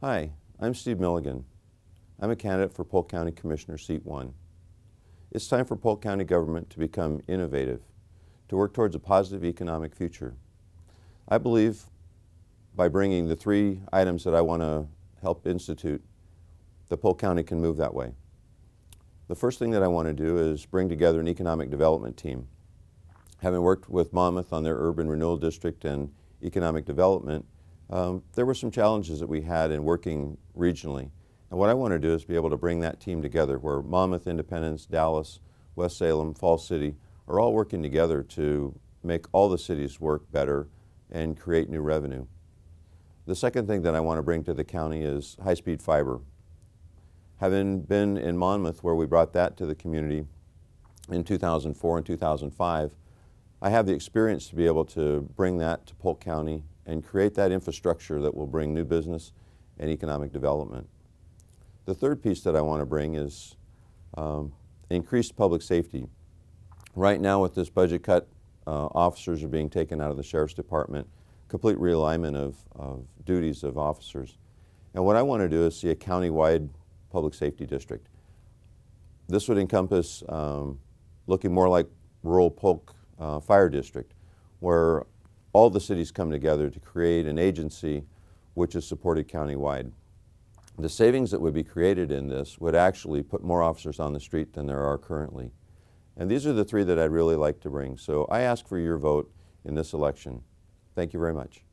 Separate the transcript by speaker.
Speaker 1: Hi, I'm Steve Milligan. I'm a candidate for Polk County Commissioner Seat 1. It's time for Polk County government to become innovative, to work towards a positive economic future. I believe by bringing the three items that I want to help institute, the Polk County can move that way. The first thing that I want to do is bring together an economic development team. Having worked with Monmouth on their urban renewal district and economic development, um, there were some challenges that we had in working regionally. And what I want to do is be able to bring that team together where Monmouth, Independence, Dallas, West Salem, Fall City are all working together to make all the cities work better and create new revenue. The second thing that I want to bring to the county is high-speed fiber. Having been in Monmouth where we brought that to the community in 2004 and 2005, I have the experience to be able to bring that to Polk County and create that infrastructure that will bring new business and economic development. The third piece that I want to bring is um, increased public safety. Right now with this budget cut, uh, officers are being taken out of the Sheriff's Department, complete realignment of, of duties of officers. And what I want to do is see a county-wide public safety district. This would encompass um, looking more like rural Polk uh, Fire District, where all the cities come together to create an agency which is supported countywide. The savings that would be created in this would actually put more officers on the street than there are currently. And these are the three that I'd really like to bring. So I ask for your vote in this election. Thank you very much.